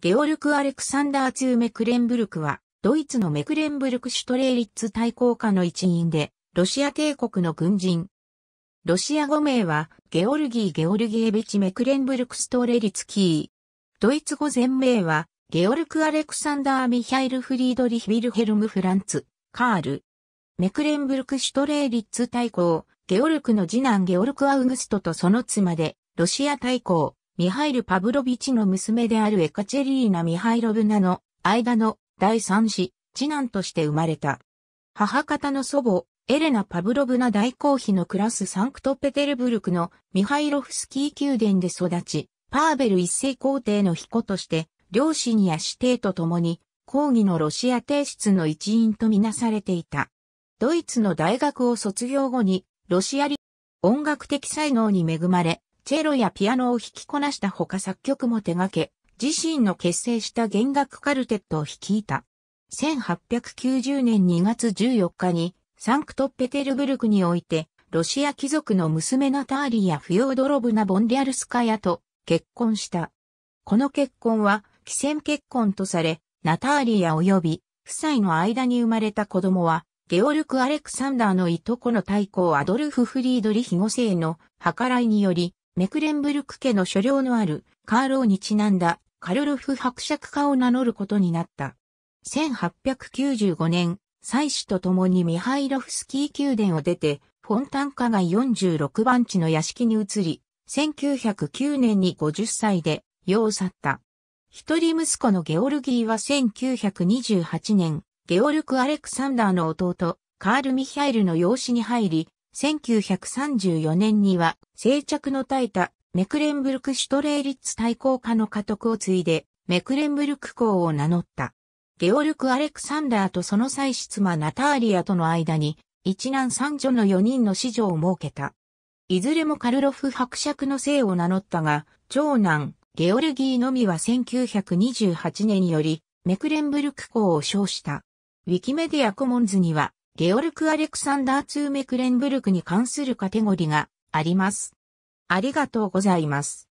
ゲオルク・アレクサンダー・ツー・メクレンブルクは、ドイツのメクレンブルク・シュトレーリッツ対抗下の一員で、ロシア帝国の軍人。ロシア語名は、ゲオルギー・ゲオルゲービチ・メクレンブルク・ストレリツキー。ドイツ語全名は、ゲオルク・アレクサンダー・ミヒャイル・フリードリヒ・ビルヘルム・フランツ、カール。メクレンブルク・シュトレーリッツ対抗、ゲオルクの次男ゲオルク・アウグストとその妻で、ロシア対抗。ミハイル・パブロビチの娘であるエカチェリーナ・ミハイロブナの間の第三子、次男として生まれた。母方の祖母、エレナ・パブロブナ大公妃の暮らすサンクトペテルブルクのミハイロフスキー宮殿で育ち、パーベル一世皇帝の彦として、両親や子弟と共に、抗議のロシア帝室の一員とみなされていた。ドイツの大学を卒業後に、ロシア音楽的才能に恵まれ、チェロやピアノを弾きこなしたほか作曲も手掛け、自身の結成した弦楽カルテットを率いた。1890年2月14日に、サンクトペテルブルクにおいて、ロシア貴族の娘ナターリやフヨードロブナ・ボンリャルスカヤと結婚した。この結婚は、既戦結婚とされ、ナターリヤ及び、夫妻の間に生まれた子供は、ゲオルク・アレクサンダーのいとこの太抗アドルフ・フリードリヒ5世の計らいにより、メクレンブルク家の所領のあるカーローにちなんだカルロフ伯爵家を名乗ることになった。1895年、妻子と共にミハイロフスキー宮殿を出て、フォンタン家街46番地の屋敷に移り、1909年に50歳で、世を去った。一人息子のゲオルギーは1928年、ゲオルク・アレクサンダーの弟、カール・ミヒャイルの養子に入り、1934年には、静着の絶えたメクレンブルクシュトレーリッツ対抗家の家督を継いで、メクレンブルク公を名乗った。ゲオルク・アレクサンダーとその妻子妻ナターリアとの間に、一男三女の四人の子女を設けた。いずれもカルロフ伯爵の姓を名乗ったが、長男、ゲオルギーのみは1928年より、メクレンブルク公を称した。ウィキメディアコモンズには、ゲオルク・アレクサンダー・ツーメクレンブルクに関するカテゴリがあります。ありがとうございます。